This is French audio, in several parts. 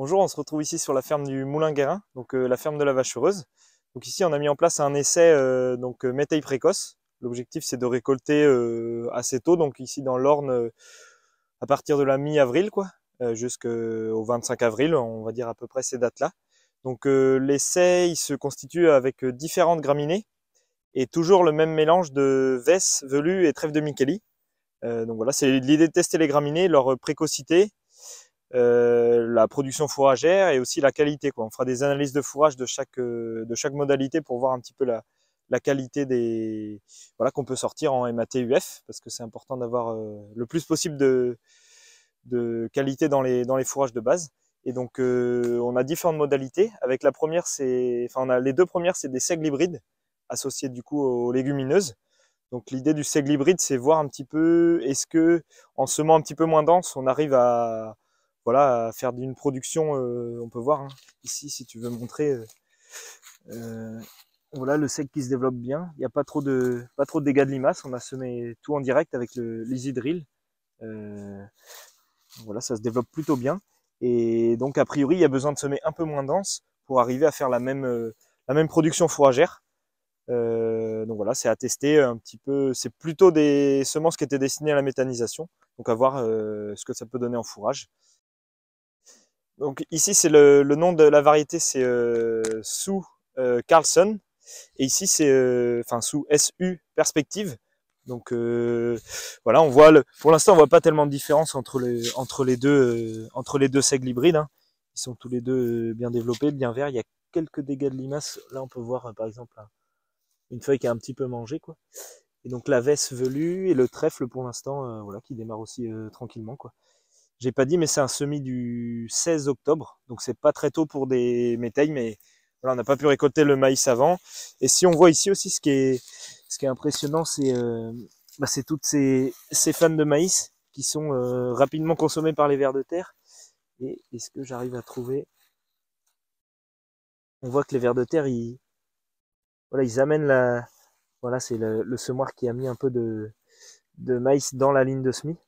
Bonjour, on se retrouve ici sur la ferme du Moulin Guérin, donc euh, la ferme de la Vachereuse. Donc ici, on a mis en place un essai euh, donc euh, métaille précoce. L'objectif, c'est de récolter assez tôt, donc ici dans l'Orne, à partir de la mi-avril, quoi, jusqu'au 25 avril, on va dire à peu près ces dates-là. Donc l'essai, il se constitue avec différentes graminées et toujours le même mélange de vesse, velue et trèfle de Micheli. donc voilà, c'est l'idée de tester les graminées, leur précocité, euh, la production fourragère et aussi la qualité. Quoi. On fera des analyses de fourrage de chaque, euh, de chaque modalité pour voir un petit peu la, la qualité des voilà qu'on peut sortir en MATUF parce que c'est important d'avoir euh, le plus possible de, de qualité dans les, dans les fourrages de base. Et donc on a différentes modalités. Avec la première, c'est enfin on a les deux premières, c'est des seigles hybrides associés du coup aux légumineuses. Donc l'idée du seigle hybride, c'est voir un petit peu est-ce que en semant un petit peu moins dense, on arrive à voilà, faire d'une production, euh, on peut voir hein, ici si tu veux montrer. Euh, euh, voilà le sec qui se développe bien. Il n'y a pas trop de pas trop de dégâts de limaces. On a semé tout en direct avec le l'easy voilà, ça se développe plutôt bien. Et donc a priori, il y a besoin de semer un peu moins dense pour arriver à faire la même production fourragère. donc voilà, c'est à tester un petit peu. C'est plutôt des semences qui étaient destinées à la méthanisation. Donc à voir ce que ça peut donner en fourrage. Donc ici, c'est le, nom de la variété, c'est euh, sous euh, Carlson. Et ici, c'est euh, enfin sous SU Perspective. Donc voilà, on voit le, pour l'instant, on voit pas tellement de différence entre les, entre les deux entre les deux hybrides. Hein. Ils sont tous les deux bien développés, bien verts. Il y a quelques dégâts de limaces. Là, on peut voir par exemple une feuille qui a un petit peu mangé, quoi. Et donc la veste velue et le trèfle pour l'instant, voilà, qui démarre aussi tranquillement, quoi j'ai pas dit, mais c'est un semis du 16 octobre, donc c'est pas très tôt pour des métailles, mais voilà, on n'a pas pu récolter le maïs avant. Et si on voit ici aussi, ce qui est, ce qui est impressionnant, c'est euh, bah, toutes ces, ces fans de maïs qui sont euh, rapidement consommés par les vers de terre. Et est-ce que j'arrive à trouver On voit que les vers de terre, ils, voilà, ils amènent la. Voilà, c'est le, le semoir qui a mis un peu de, de maïs dans la ligne de semis.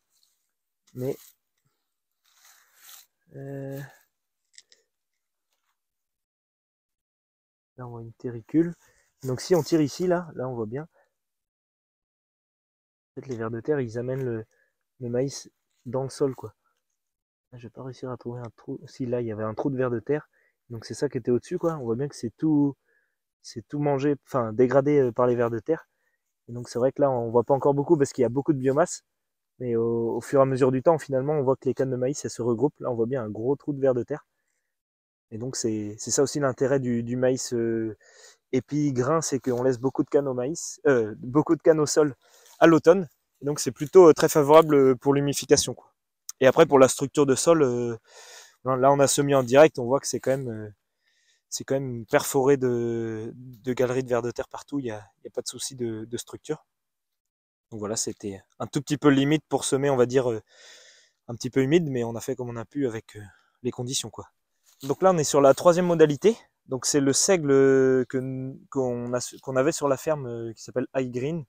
Mais euh, là, on voit une terricule. Donc si on tire ici, là, là on voit bien. En fait, les vers de terre, ils amènent le, maïs dans le sol, quoi. Ah, je vais pas réussir à trouver un trou. Si là, il y avait un trou de vers de terre, donc c'est ça qui était au-dessus, quoi. On voit bien que c'est tout, c'est tout mangé, enfin dégradé euh, par les vers de terre. Et donc c'est vrai que là, on voit pas encore beaucoup parce qu'il y a beaucoup de biomasse. Mais au, fur et à mesure du temps, finalement, on voit que les cannes de maïs, elles se regroupent. Là, on voit bien un gros trou de verre de terre. Et donc, c'est ça aussi l'intérêt du, maïs euh, épi-grain, c'est qu'on laisse beaucoup de cannes au maïs, euh, beaucoup de cannes sol à l'automne. Donc, c'est plutôt euh, très favorable pour l'humification. Et après, pour la structure de sol, là, on a semé en direct. On voit que c'est quand même c'est quand même perforé de, galeries de verre de terre partout, il n'y a, pas de souci de, structure. Donc voilà, c'était un tout petit peu limite pour semer, on va dire, euh, un petit peu humide, mais on a fait comme on a pu avec euh, les conditions. quoi. Donc là, on est sur la troisième modalité. Donc c'est le seigle euh, qu'on avait sur la ferme qui s'appelle High Green.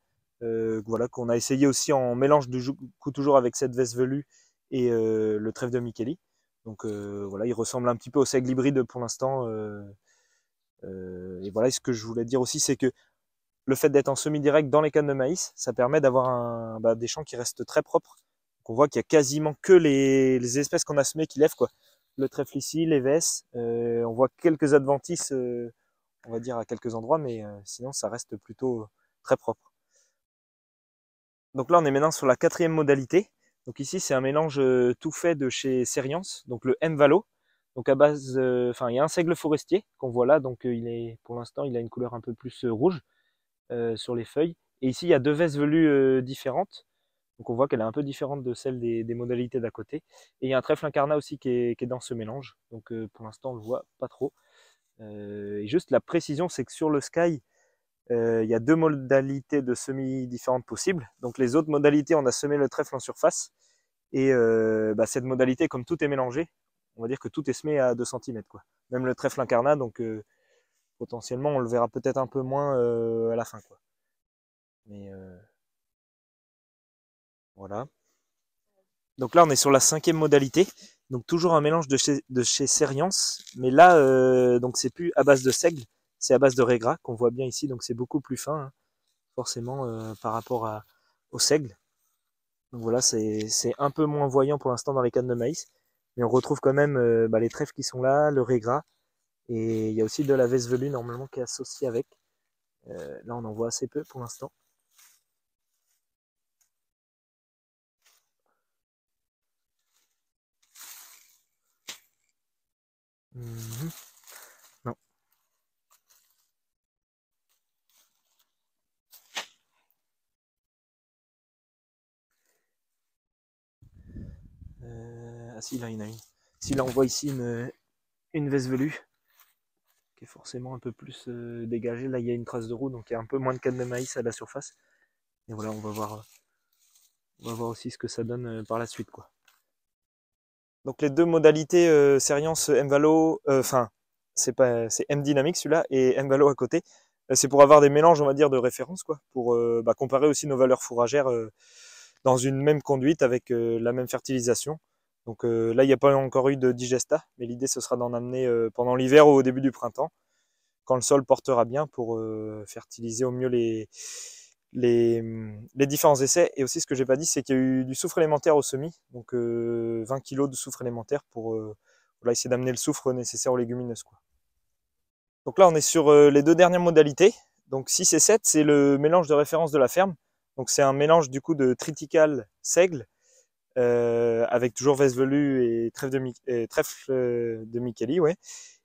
voilà, qu'on a essayé aussi en mélange du coup toujours avec cette veste velue et le trèfle de Micheli. Donc voilà, il ressemble un petit peu au seigle hybride pour l'instant. et voilà, ce que je voulais dire aussi, c'est que le fait d'être en semi-direct dans les cannes de maïs, ça permet d'avoir bah, des champs qui restent très propres. on voit qu'il y a quasiment que les, espèces qu'on a semées qui lèvent. Quoi. Le trèfle ici, les vesses, euh, on voit quelques adventices, euh, on va dire, à quelques endroits, mais euh, sinon ça reste plutôt très propre. Donc là, on est maintenant sur la quatrième modalité. Donc ici, c'est un mélange tout fait de chez Seriance, donc le M-Valo. Donc à base, enfin, il y a un seigle forestier qu'on voit là, donc il est, pour l'instant, il a une couleur un peu plus rouge. Euh, sur les feuilles. Et ici, il y a deux vestes velues euh, différentes. Donc on voit qu'elle est un peu différente de celle des, modalités d'à côté. Et il y a un trèfle incarnat aussi qui est, dans ce mélange. Donc euh, pour l'instant, on le voit pas trop. et juste la précision, c'est que sur le Sky, il y a deux modalités de semis différentes possibles. Donc les autres modalités, on a semé le trèfle en surface. Et bah, cette modalité, comme tout est mélangé, on va dire que tout est semé à 2 cm. Quoi. Même le trèfle incarnat, donc potentiellement, on le verra peut-être un peu moins euh, à la fin. Quoi. Mais euh, voilà. Donc là, on est sur la cinquième modalité. Donc toujours un mélange de chez, de mais là, euh, donc c'est plus à base de seigle, c'est à base de régras qu'on voit bien ici, donc c'est beaucoup plus fin, hein, forcément, par rapport à, au seigle. Donc voilà, c'est un peu moins voyant pour l'instant dans les cannes de maïs, mais on retrouve quand même bah, les trèfles qui sont là, le régras, et il y a aussi de la veste velue normalement qui est associée avec. Euh, là, on en voit assez peu pour l'instant. Mhm. Non. Euh, ah si, là, il y en a une. Si, là, on voit ici une, une veste velue forcément un peu plus euh, dégagé. Là, il y a une trace de roue, donc il y a un peu moins de canne de maïs à la surface. Et voilà, on va voir, euh, on va voir aussi ce que ça donne euh, par la suite. Quoi. Donc les deux modalités euh, Seriance m enfin, c'est pas c'est M-Dynamique celui-là et M-Valo à côté, c'est pour avoir des mélanges, on va dire, de référence, quoi, pour bah, comparer aussi nos valeurs fourragères dans une même conduite avec la même fertilisation. Donc euh, là, il n'y a pas encore eu de digesta, mais l'idée, ce sera d'en amener euh, pendant l'hiver ou au début du printemps, quand le sol portera bien pour euh, fertiliser au mieux les, différents essais. Et aussi, ce que j'ai pas dit, c'est qu'il y a eu du soufre élémentaire au semis, donc 20 kg de soufre élémentaire pour essayer d'amener le soufre nécessaire aux légumineuses. Donc là, on est sur les deux dernières modalités. Donc 6 et 7, c'est le mélange de référence de la ferme. Donc c'est un mélange du coup de triticale seigle euh, avec toujours Vesvelu et Trèfle de, et Trèfle euh, de Micheli, ouais.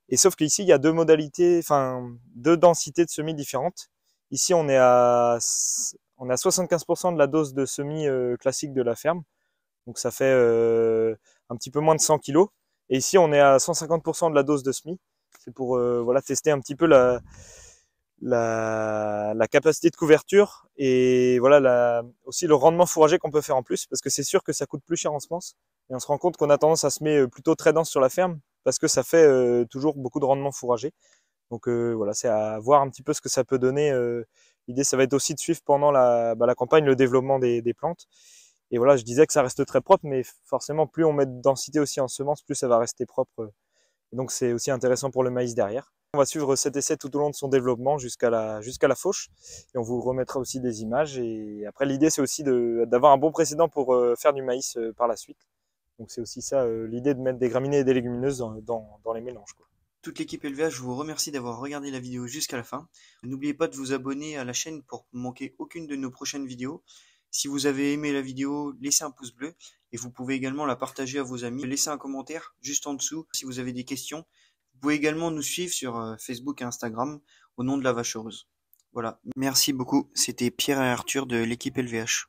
Et sauf qu'ici, il y a deux modalités, enfin, deux densités de semis différentes. Ici, on est à, on est à 75% de la dose de semis euh, classique de la ferme. Donc, ça fait euh, un petit peu moins de 100 kg. Et ici, on est à 150% de la dose de semis. C'est pour, euh, voilà, tester un petit peu la, la, la, capacité de couverture et voilà la, aussi le rendement fourragé qu'on peut faire en plus parce que c'est sûr que ça coûte plus cher en semence et on se rend compte qu'on a tendance à se mettre euh, plutôt très dense sur la ferme parce que ça fait euh, toujours beaucoup de rendement fourragé donc euh, voilà c'est à voir un petit peu ce que ça peut donner l'idée ça va être aussi de suivre pendant bah, la, campagne le développement des, des, plantes et voilà je disais que ça reste très propre mais forcément plus on met de densité aussi en semence plus ça va rester propre donc c'est aussi intéressant pour le maïs derrière on va suivre cet essai tout au long de son développement jusqu'à la, jusqu'à la fauche. Et on vous remettra aussi des images. Et après, l'idée, c'est aussi d'avoir un bon précédent pour euh, faire du maïs euh, par la suite. Donc c'est aussi ça euh, l'idée de mettre des graminées et des légumineuses dans, les mélanges. Quoi. Toute l'équipe je vous remercie d'avoir regardé la vidéo jusqu'à la fin. N'oubliez pas de vous abonner à la chaîne pour ne manquer aucune de nos prochaines vidéos. Si vous avez aimé la vidéo, laissez un pouce bleu et vous pouvez également la partager à vos amis. Laissez un commentaire juste en dessous si vous avez des questions. Vous pouvez également nous suivre sur euh, Facebook et Instagram au nom de la Vache Heureuse. Voilà, merci beaucoup. C'était Pierre et Arthur de l'équipe LVH.